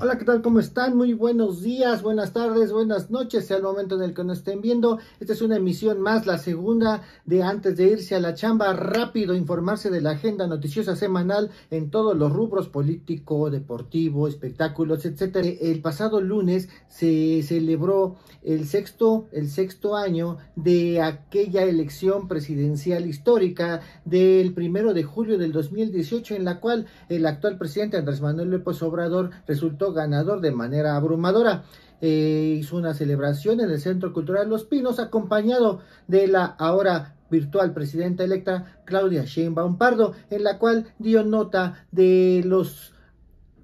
Hola, ¿qué tal? ¿Cómo están? Muy buenos días, buenas tardes, buenas noches, sea el momento en el que nos estén viendo. Esta es una emisión más, la segunda de antes de irse a la chamba, rápido informarse de la agenda noticiosa semanal en todos los rubros político, deportivo, espectáculos, etcétera. El pasado lunes se celebró el sexto, el sexto año de aquella elección presidencial histórica del primero de julio del 2018, en la cual el actual presidente Andrés Manuel López Obrador resultó ganador de manera abrumadora. Eh, hizo una celebración en el Centro Cultural Los Pinos, acompañado de la ahora virtual presidenta electa Claudia Sheinbaum Pardo, en la cual dio nota de los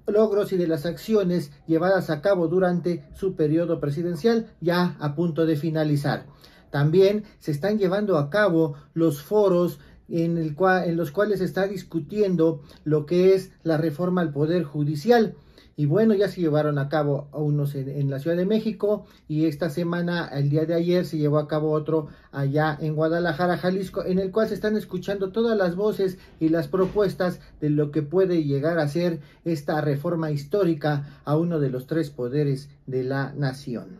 logros y de las acciones llevadas a cabo durante su periodo presidencial ya a punto de finalizar. También se están llevando a cabo los foros en los cuales se está discutiendo lo que es la reforma al Poder Judicial y bueno, ya se llevaron a cabo unos en, la Ciudad de México y esta semana, el día de ayer, se llevó a cabo otro allá en Guadalajara, Jalisco, en el cual se están escuchando todas las voces y las propuestas de lo que puede llegar a ser esta reforma histórica a uno de los tres poderes de la nación.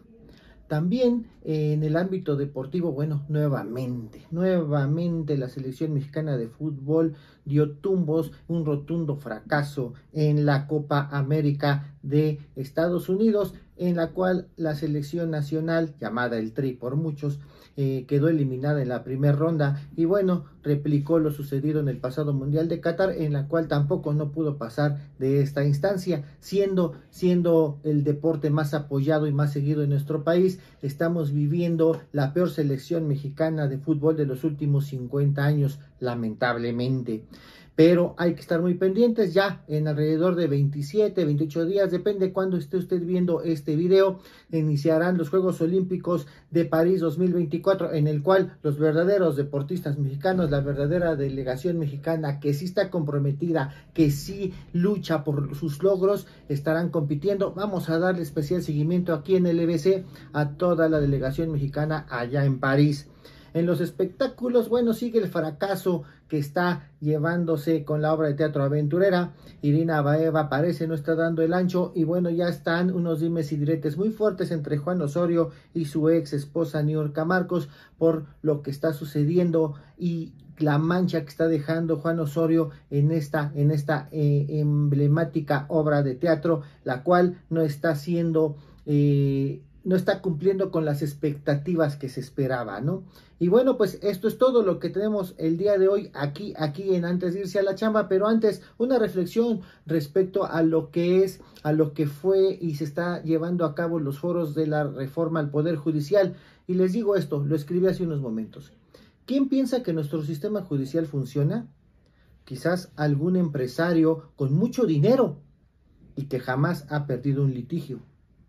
También eh, en el ámbito deportivo, bueno, nuevamente, nuevamente la selección mexicana de fútbol dio tumbos, un rotundo fracaso en la Copa América de Estados Unidos en la cual la selección nacional, llamada el Tri por muchos, eh, quedó eliminada en la primera ronda y bueno, replicó lo sucedido en el pasado Mundial de Qatar, en la cual tampoco no pudo pasar de esta instancia, siendo, siendo el deporte más apoyado y más seguido en nuestro país, estamos viviendo la peor selección mexicana de fútbol de los últimos 50 años, lamentablemente pero hay que estar muy pendientes ya en alrededor de 27, 28 días, depende cuándo esté usted viendo este video, iniciarán los Juegos Olímpicos de París 2024 en el cual los verdaderos deportistas mexicanos, la verdadera delegación mexicana que sí está comprometida, que sí lucha por sus logros, estarán compitiendo. Vamos a darle especial seguimiento aquí en el EBC a toda la delegación mexicana allá en París. En los espectáculos, bueno, sigue el fracaso que está llevándose con la obra de teatro aventurera. Irina Baeva parece no está dando el ancho y bueno, ya están unos dimes y diretes muy fuertes entre Juan Osorio y su ex esposa Niurka Marcos por lo que está sucediendo y la mancha que está dejando Juan Osorio en esta, en esta eh, emblemática obra de teatro, la cual no está siendo... Eh, no está cumpliendo con las expectativas que se esperaba, ¿no? Y bueno, pues esto es todo lo que tenemos el día de hoy aquí, aquí en antes de irse a la chama. pero antes una reflexión respecto a lo que es, a lo que fue y se está llevando a cabo los foros de la reforma al Poder Judicial. Y les digo esto, lo escribí hace unos momentos. ¿Quién piensa que nuestro sistema judicial funciona? Quizás algún empresario con mucho dinero y que jamás ha perdido un litigio,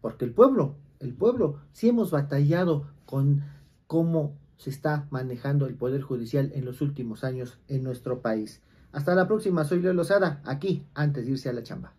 porque el pueblo el pueblo, si hemos batallado con cómo se está manejando el Poder Judicial en los últimos años en nuestro país. Hasta la próxima, soy Leo Lozada, aquí antes de irse a la chamba.